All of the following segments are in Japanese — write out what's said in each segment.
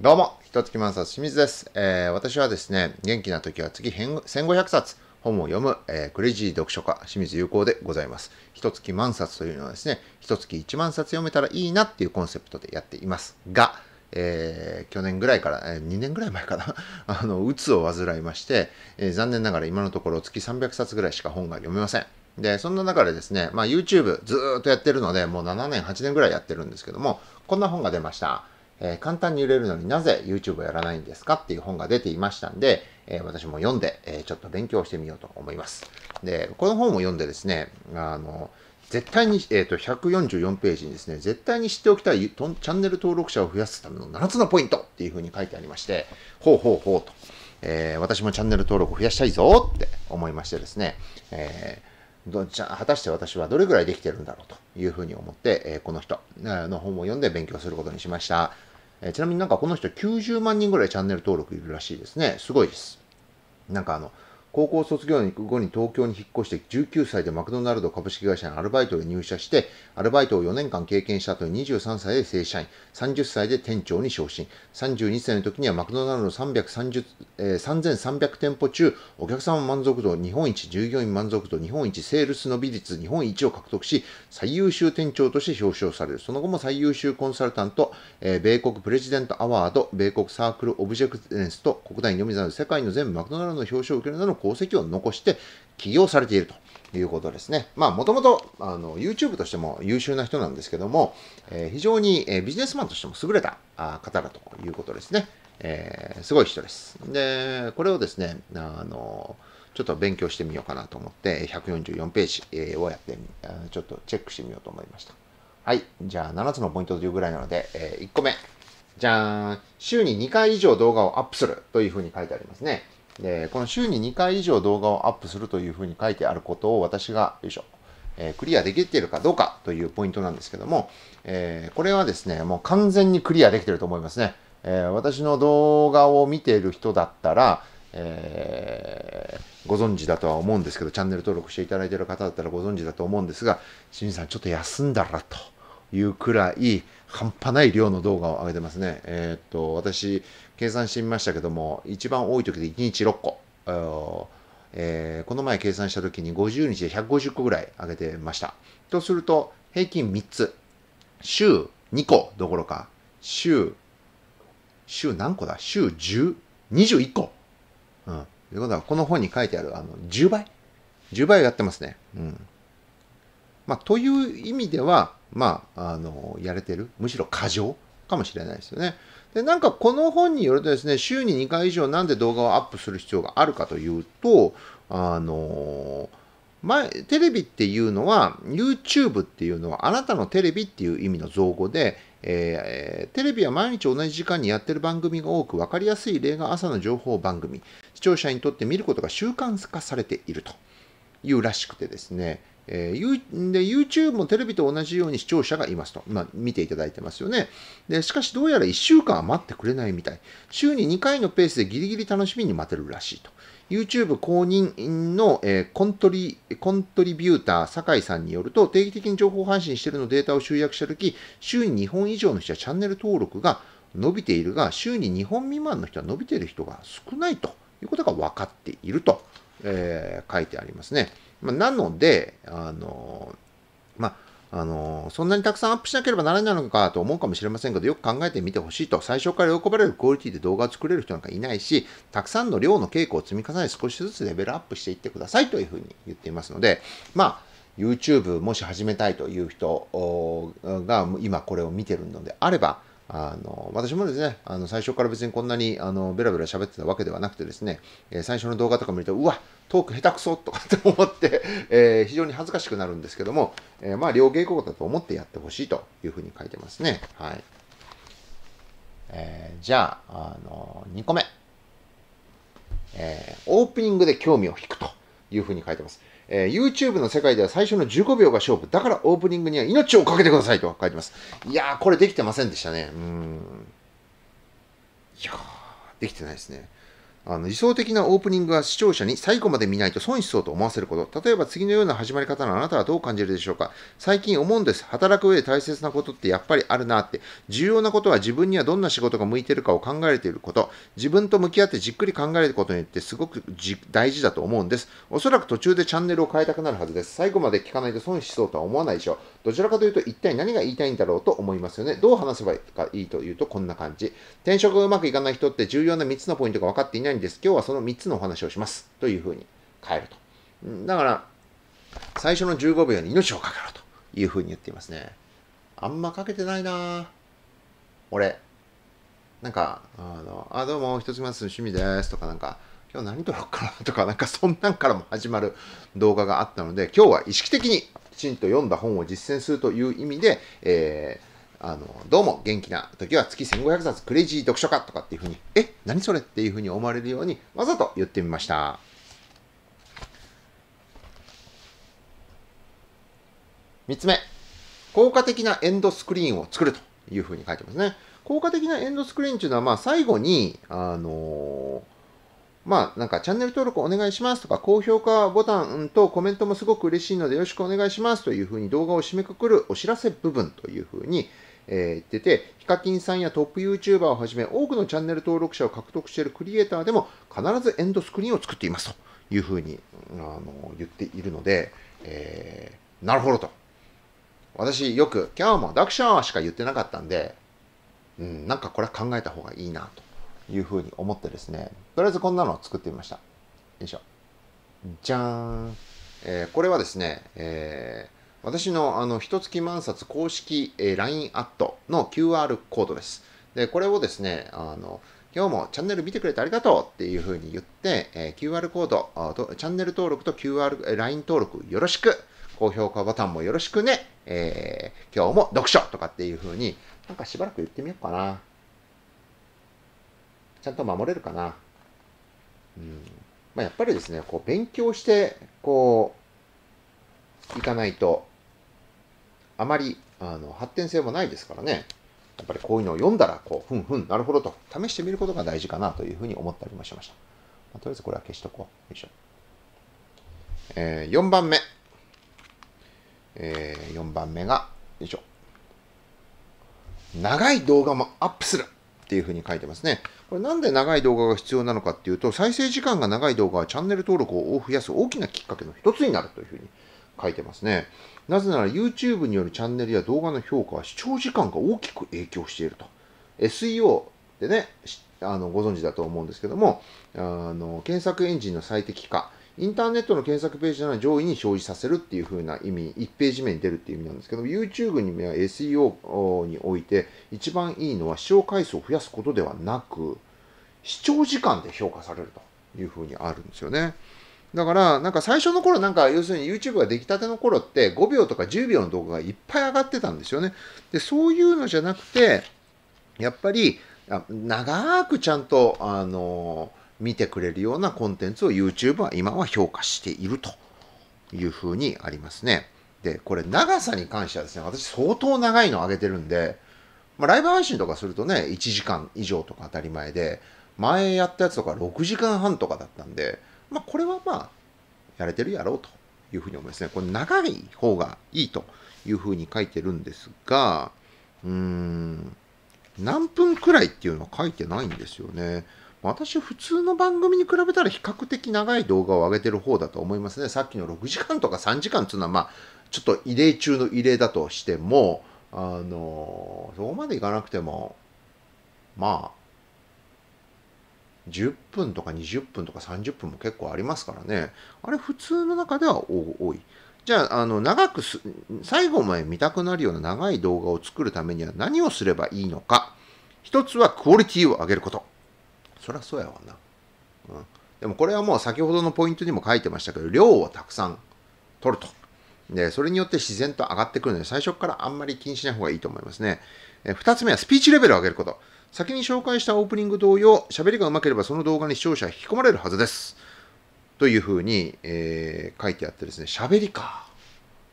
どうも、ひとつき満冊清水です、えー、私はですね、元気な時は月1500冊本を読む、えー、クレイジー読書家清水有効でございます。ひと月万冊というのはですね、ひと月1万冊読めたらいいなっていうコンセプトでやっていますが、えー、去年ぐらいから、えー、2年ぐらい前かな、あの、うつを患いまして、えー、残念ながら今のところ月300冊ぐらいしか本が読めません。で、そんな中でですね、まあ、YouTube ずっとやってるので、もう7年、8年ぐらいやってるんですけども、こんな本が出ました。えー、簡単に売れるのになぜ YouTube をやらないんですかっていう本が出ていましたんで、えー、私も読んで、えー、ちょっと勉強してみようと思います。で、この本を読んでですね、あの、絶対に、えっ、と、144ページにですね、絶対に知っておきたいチャンネル登録者を増やすための7つのポイントっていうふうに書いてありまして、ほうほうほうと、え私もチャンネル登録を増やしたいぞって思いましてですね、えーどじゃ果たして私はどれぐらいできてるんだろうというふうに思って、えー、この人の本を読んで勉強することにしました。えー、ちなみになんかこの人90万人ぐらいチャンネル登録いるらしいですね。すごいです。なんかあの、高校卒業後に東京に引っ越して19歳でマクドナルド株式会社にアルバイトで入社して、アルバイトを4年間経験した後に23歳で正社員、30歳で店長に昇進、32歳の時にはマクドナルド330、えー、3300店舗中、お客様満足度日本一、従業員満足度日本一、セールス伸び率日本一を獲得し、最優秀店長として表彰される。その後も最優秀コンサルタント、えー、米国プレジデントアワード、米国サークルオブジェクセンスと国内のみならず世界の全マクドナルドの表彰を受けるなど功績を残して起業されていると。いうことですね。まあ、もともと、あの、YouTube としても優秀な人なんですけども、えー、非常に、えー、ビジネスマンとしても優れたあ方だということですね。えー、すごい人です。で、これをですね、あの、ちょっと勉強してみようかなと思って、144ページをやって、ちょっとチェックしてみようと思いました。はい。じゃあ、7つのポイントというぐらいなので、えー、1個目。じゃーん。週に2回以上動画をアップするというふうに書いてありますね。でこの週に2回以上動画をアップするというふうに書いてあることを私が、よいしょ、えクリアできているかどうかというポイントなんですけども、えー、これはですね、もう完全にクリアできてると思いますね。えー、私の動画を見ている人だったら、えー、ご存知だとは思うんですけど、チャンネル登録していただいている方だったらご存知だと思うんですが、清水さんちょっと休んだらというくらい、半端ない量の動画を上げてますね。えー、っと、私、計算してみましたけども、一番多い時で1日6個。えー、この前計算した時に50日で150個ぐらい上げてました。とすると、平均3つ。週2個どころか、週、週何個だ週10、21個。うん。ということは、この本に書いてある、あの、10倍 ?10 倍をやってますね。うん。まあ、という意味では、まあ、あの、やれてる。むしろ過剰かもしれないですよね。で、なんかこの本によるとですね、週に2回以上なんで動画をアップする必要があるかというと、あの前、テレビっていうのは、YouTube っていうのは、あなたのテレビっていう意味の造語で、えー、テレビは毎日同じ時間にやってる番組が多く、分かりやすい例が朝の情報番組、視聴者にとって見ることが習慣化されているというらしくてですね、ー、で YouTube もテレビと同じように視聴者がいますと。まあ、見ていただいてますよね。で、しかしどうやら1週間は待ってくれないみたい。週に2回のペースでギリギリ楽しみに待てるらしいと。YouTube 公認の、コントリ、コントリビューター、酒井さんによると、定期的に情報配信しているのデータを集約したとき、週に2本以上の人はチャンネル登録が伸びているが、週に2本未満の人は伸びている人が少ないということが分かっていると、えー、書いてありますね。まあ、なので、あの、まあ、あの、そんなにたくさんアップしなければならないのかと思うかもしれませんけど、よく考えてみてほしいと、最初から喜ばれるクオリティで動画を作れる人なんかいないし、たくさんの量の稽古を積み重ね、少しずつレベルアップしていってくださいというふうに言っていますので、まあ、YouTube もし始めたいという人が今これを見てるのであれば、あの私もですねあの最初から別にこんなにあのベラベラ喋ってたわけではなくてですね、えー、最初の動画とか見るとうわトーク下手くそとかって思って、えー、非常に恥ずかしくなるんですけども、えー、まあ両稽古だと思ってやってほしいというふうに書いてますねはい、えー、じゃああの2個目、えー、オープニングで興味を引くというふうに書いてますえー、YouTube の世界では最初の15秒が勝負。だからオープニングには命をかけてくださいと書いてます。いやー、これできてませんでしたね。うん。いやー、できてないですね。あの理想的なオープニングは視聴者に最後まで見ないと損しそうと思わせること。例えば次のような始まり方のあなたはどう感じるでしょうか最近思うんです。働く上で大切なことってやっぱりあるなって。重要なことは自分にはどんな仕事が向いてるかを考えていること。自分と向き合ってじっくり考えることによってすごく大事だと思うんです。おそらく途中でチャンネルを変えたくなるはずです。最後まで聞かないと損しそうとは思わないでしょう。どちらかというと一体何が言いたいんだろうと思いますよね。どう話せばいいというとこんな感じ。転職がうまくいかない人って重要な3つのポイントが分かっていないんです。今日はその3つのお話をします。というふうに変えると。だから、最初の15秒に命をかけろというふうに言っていますね。あんまかけてないな俺。なんか、あの、あ、どうも、一つまず趣味ですとか、なんか、今日何撮ろうかなとか、なんかそんなんからも始まる動画があったので、今日は意識的にきちんと読んだ本を実践するという意味で、えーあの、どうも元気な時は月1500冊クレイジー読書家とかっていうふうに、え、何それっていうふうに思われるようにわざと言ってみました。3つ目、効果的なエンドスクリーンを作るというふうに書いてますね。効果的なエンドスクリーンというのは、まあ、最後に、あのーまあ、なんかチャンネル登録お願いしますとか、高評価ボタンとコメントもすごく嬉しいのでよろしくお願いしますというふうに動画を締めくくるお知らせ部分というふうに、えー、言ってて、ヒカキンさんやトップ YouTuber をはじめ、多くのチャンネル登録者を獲得しているクリエイターでも、必ずエンドスクリーンを作っていますというふうにあの言っているので、えー、なるほどと。私、よく、キャーマダクシャーしか言ってなかったんで、うん、なんかこれは考えた方がいいなというふうに思ってですね、とりあえずこんなのを作ってみました。よいしょ。じゃーん。えー、これはですね、えー、私のあの一月万冊公式、LINE アットの QR コードです。で、これをですね、あの、今日もチャンネル見てくれてありがとうっていうふうに言って、え QR コードあと、チャンネル登録と QR、LINE 登録よろしく、高評価ボタンもよろしくね、えー、今日も読書とかっていうふうに、なんかしばらく言ってみようかな。ちゃんと守れるかな。うんまあ、やっぱりですね、こう勉強して、こう、いかないと、あまりあの発展性もないですからね、やっぱりこういうのを読んだら、こう、ふんふん、なるほどと、試してみることが大事かなというふうに思ったりもしました。まあ、とりあえずこれは消しとこう。よいしょ。えー、4番目。えー、4番目が、よいしょ。長い動画もアップするっていうふうに書いてますね。これなんで長い動画が必要なのかっていうと、再生時間が長い動画はチャンネル登録を増やす大きなきっかけの一つになるというふうに書いてますね。なぜなら YouTube によるチャンネルや動画の評価は視聴時間が大きく影響していると。SEO でね、あのご存知だと思うんですけどもあの、検索エンジンの最適化、インターネットの検索ページなら上位に表示させるっていう風な意味、1ページ目に出るっていう意味なんですけども、YouTube には SEO において一番いいのは視聴回数を増やすことではなく、視聴時間で評価されるという風にあるんですよね。だからなんか最初の頃なんか要するに YouTube ができたての頃って5秒とか10秒の動画がいっぱい上がってたんですよね。でそういうのじゃなくてやっぱり長くちゃんとあの見てくれるようなコンテンツを YouTube は今は評価しているというふうにありますね。でこれ長さに関してはですね私相当長いの上げてるんで、まあ、ライブ配信とかするとね1時間以上とか当たり前で前やったやつとか6時間半とかだったんで。まあ、これはまあ、やれてるやろうというふうに思いますね。これ長い方がいいというふうに書いてるんですが、うーん、何分くらいっていうのは書いてないんですよね。私、普通の番組に比べたら比較的長い動画を上げてる方だと思いますね。さっきの6時間とか3時間っていうのは、まあ、ちょっと異例中の異例だとしても、あの、そこまでいかなくても、まあ、10分とか20分とか30分も結構ありますからね。あれ普通の中では多い。じゃあ、あの、長くす、最後まで見たくなるような長い動画を作るためには何をすればいいのか。一つはクオリティを上げること。そりゃそうやわな。うん。でもこれはもう先ほどのポイントにも書いてましたけど、量をたくさん取ると。で、それによって自然と上がってくるので、最初からあんまり気にしない方がいいと思いますね。え2つ目はスピーチレベルを上げること。先に紹介したオープニング同様、喋りがうまければその動画に視聴者引き込まれるはずです。というふうに、えー、書いてあってですね、喋りか。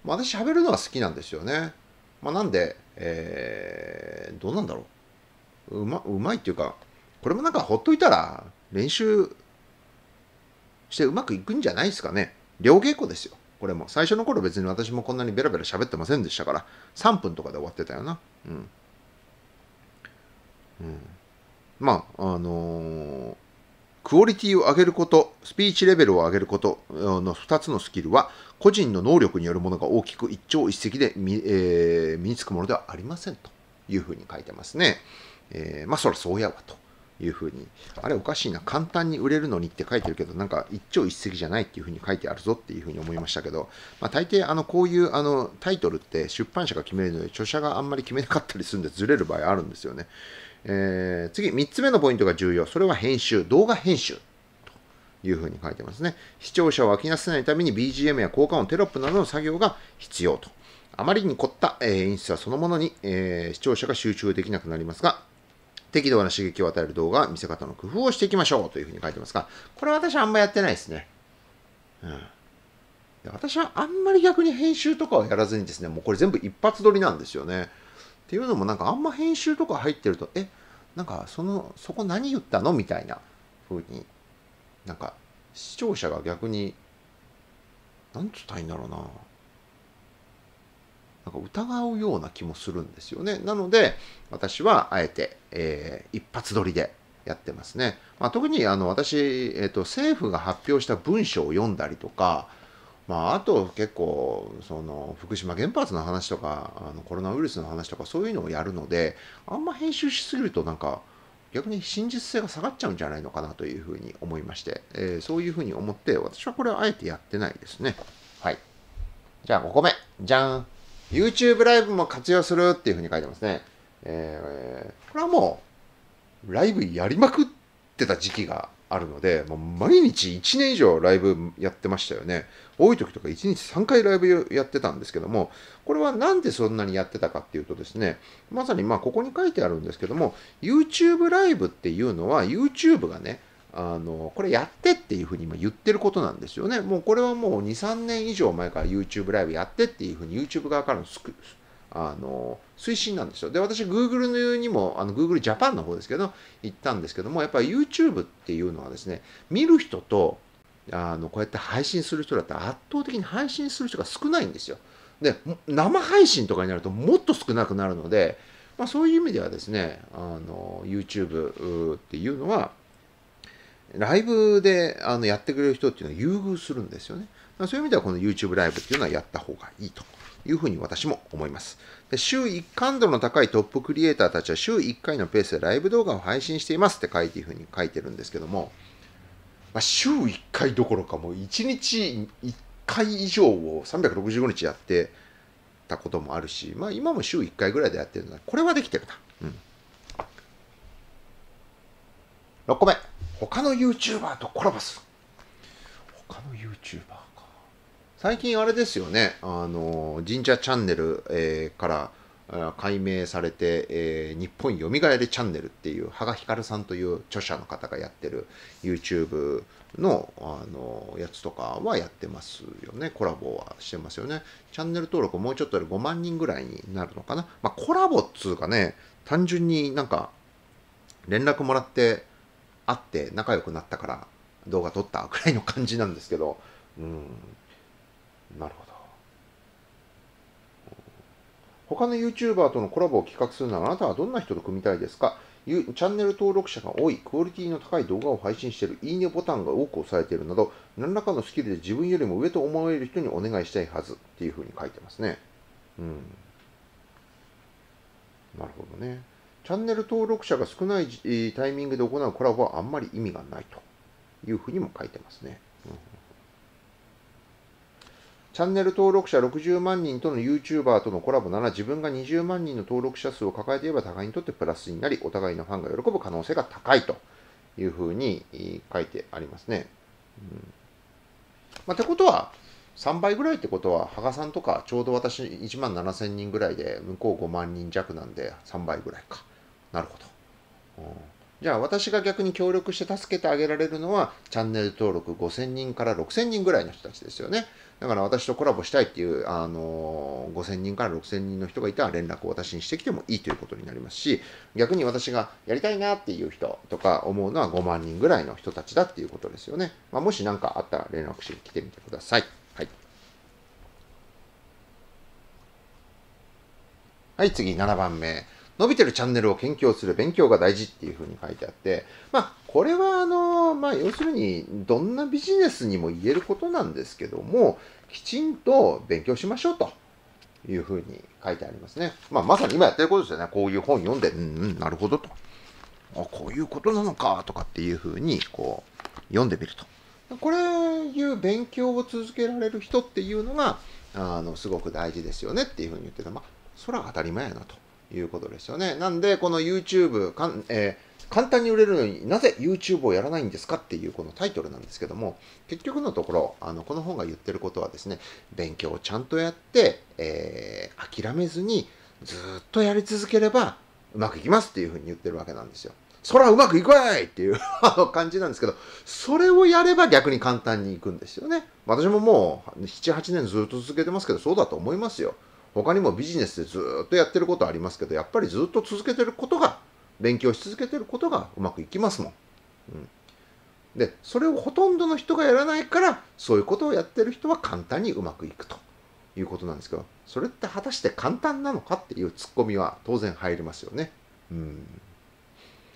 まあ、私喋るのは好きなんですよね。まあ、なんで、えー、どうなんだろう。うま、うまいっていうか、これもなんかほっといたら練習してうまくいくんじゃないですかね。両稽古ですよ。これも。最初の頃別に私もこんなにベラベラ喋ってませんでしたから、3分とかで終わってたよな。うん。うん、まああのー、クオリティを上げること、スピーチレベルを上げることの2つのスキルは、個人の能力によるものが大きく一朝一夕で身,、えー、身につくものではありませんというふうに書いてますね。えー、まあ、そらそうやわというふうに、あれおかしいな、簡単に売れるのにって書いてるけど、なんか一朝一夕じゃないっていうふうに書いてあるぞっていうふうに思いましたけど、まあ、大抵、あの、こういうあのタイトルって出版社が決めるので、著者があんまり決めなかったりするんで、ずれる場合あるんですよね。えー、次、3つ目のポイントが重要。それは編集、動画編集。というふうに書いてますね。視聴者を飽きなさせないために BGM や効果音、テロップなどの作業が必要と。あまりに凝った、えー、演出はそのものに、えー、視聴者が集中できなくなりますが、適度な刺激を与える動画、見せ方の工夫をしていきましょうというふうに書いてますが、これ私あんまやってないですね。うん。私はあんまり逆に編集とかはやらずにですね、もうこれ全部一発撮りなんですよね。っていうのもなんかあんま編集とか入ってるとえなんかそのそこ何言ったのみたいな風になんか視聴者が逆になんつったらいいんだろうななんか疑うような気もするんですよね。なので、私はあえて、えー、一発撮りでやってますね。まあ、特にあの私、えーと、政府が発表した文書を読んだりとか、まあ、あと結構その福島原発の話とかあのコロナウイルスの話とかそういうのをやるのであんま編集しすぎるとなんか逆に真実性が下がっちゃうんじゃないのかなというふうに思いまして、えー、そういうふうに思って私はこれはあえてやってないですねはいじゃあ5個目じゃん YouTube ライブも活用するっていうふうに書いてますねえー、これはもうライブやりまくってた時期があるので、もう毎日1年以上ライブやってましたよね。多い時とか1日3回ライブやってたんですけども、これはなんでそんなにやってたかっていうとですね、まさにまあここに書いてあるんですけども、YouTube ライブっていうのは YouTube がね、あの、これやってっていうふうに今言ってることなんですよね。もうこれはもう2、3年以上前から YouTube ライブやってっていうふうに YouTube 側からのあの推進なんですよ。で、私、Google のうにも、あの Google Japan の方ですけど、行ったんですけども、やっぱり YouTube っていうのはですね、見る人と、あのこうやって配信する人だったら圧倒的に配信する人が少ないんですよ。で、生配信とかになるともっと少なくなるので、まあ、そういう意味ではですね、あの YouTube っていうのは、ライブであのやってくれる人っていうのは優遇するんですよね。そういう意味ではこの YouTube ライブっていうのはやった方がいいと。いうふうに私も思います。で週1感度の高いトップクリエイターたちは週1回のペースでライブ動画を配信していますって書いていうふうに書いてるんですけども、まあ、週1回どころかもう1日1回以上を365日やってたこともあるし、まあ、今も週1回ぐらいでやってるのはこれはできてるな。うん6個目他の YouTuber とコラボする他の YouTuber 最近あれですよね、あの神社チャンネル、えー、から解明されて、えー、日本よみがえりチャンネルっていう、芳賀ひかるさんという著者の方がやってる YouTube のあのやつとかはやってますよね。コラボはしてますよね。チャンネル登録もうちょっとで5万人ぐらいになるのかな。まあ、コラボっつうかね、単純になんか連絡もらって会って仲良くなったから動画撮ったぐらいの感じなんですけど、うん、なるほど。他の YouTuber とのコラボを企画するならあなたはどんな人と組みたいですかチャンネル登録者が多い、クオリティの高い動画を配信している、いいねボタンが多く押されているなど、何らかのスキルで自分よりも上と思える人にお願いしたいはずっていうふうに書いてますね。うん。なるほどね。チャンネル登録者が少ないタイミングで行うコラボはあんまり意味がないというふうにも書いてますね。うんチャンネル登録者60万人との YouTuber とのコラボなら自分が20万人の登録者数を抱えていれば互いにとってプラスになり、お互いのファンが喜ぶ可能性が高いというふうに書いてありますね。うんまあ、ってことは、3倍ぐらいってことは、羽賀さんとかちょうど私1万7千人ぐらいで、向こう5万人弱なんで3倍ぐらいか。なるほど。うんじゃあ私が逆に協力して助けてあげられるのはチャンネル登録5000人から6000人ぐらいの人たちですよね。だから私とコラボしたいっていう、あのー、5000人から6000人の人がいたら連絡を私にしてきてもいいということになりますし、逆に私がやりたいなっていう人とか思うのは5万人ぐらいの人たちだっていうことですよね。まあ、もし何かあったら連絡してきてみてください。はい。はい、次、7番目。伸びてるチャンネルを研究する勉強が大事っていうふうに書いてあって、まあ、これはあの、まあ、要するに、どんなビジネスにも言えることなんですけども、きちんと勉強しましょうというふうに書いてありますね。まあ、まさに今やってることですよね。こういう本読んで、うんうん、なるほどと。あこういうことなのかとかっていうふうに、こう、読んでみると。これいう勉強を続けられる人っていうのが、あの、すごく大事ですよねっていうふうに言ってた。まあ、それは当たり前やなと。いうことですよね。なんで、この YouTube かん、えー、簡単に売れるのになぜ YouTube をやらないんですかっていうこのタイトルなんですけども、結局のところ、あのこの本が言ってることはですね、勉強をちゃんとやって、えー、諦めずにずっとやり続ければうまくいきますっていうふうに言ってるわけなんですよ。そらうまくいくわいっていう 感じなんですけど、それをやれば逆に簡単にいくんですよね。私ももう7、8年ずっと続けてますけど、そうだと思いますよ。他にもビジネスでずっとやってることありますけどやっぱりずっと続けてることが勉強し続けてることがうまくいきますもん。うん、でそれをほとんどの人がやらないからそういうことをやってる人は簡単にうまくいくということなんですけどそれって果たして簡単なのかっていうツッコミは当然入りますよね。うん、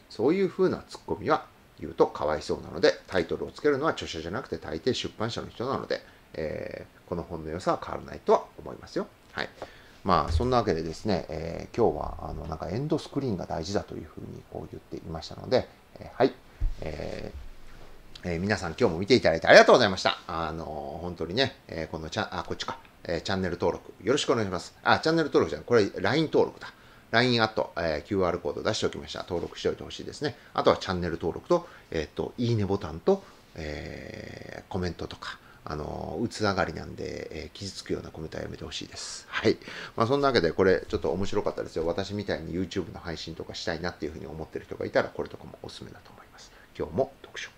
そういうふうなツッコミは言うとかわいそうなのでタイトルをつけるのは著者じゃなくて大抵出版社の人なので、えー、この本の良さは変わらないとは思いますよ。はい。まあ、そんなわけでですね、えー、今日は、あの、なんかエンドスクリーンが大事だというふうにこう言っていましたので、えー、はい。えーえー、皆さん今日も見ていただいてありがとうございました。あのー、本当にね、えー、このチャン、あ、こっちか、えチャンネル登録よろしくお願いします。あ、チャンネル登録じゃなこれ LINE 登録だ。LINE アット、え QR コード出しておきました。登録しておいてほしいですね。あとはチャンネル登録と、えっ、と、いいねボタンと、えコメントとか、あの、うつ上がりなんで、えー、傷つくようなコメントはやめてほしいです。はい。まあ、そんなわけで、これ、ちょっと面白かったですよ。私みたいに YouTube の配信とかしたいなっていうふうに思ってる人がいたら、これとかもおすすめだと思います。今日も読書。